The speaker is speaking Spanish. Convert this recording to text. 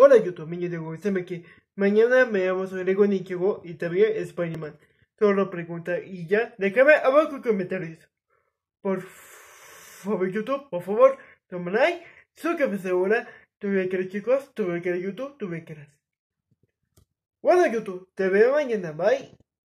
Hola YouTube, mi de es que mañana me llamo con Nichigo y también Spider-Man. Solo pregunta y ya, déjame abajo en comentarios. Por favor YouTube, por favor, toma like, suscríbete ahora, tuve que chicos, tuve que YouTube, tuve que Hola YouTube, te veo mañana, bye.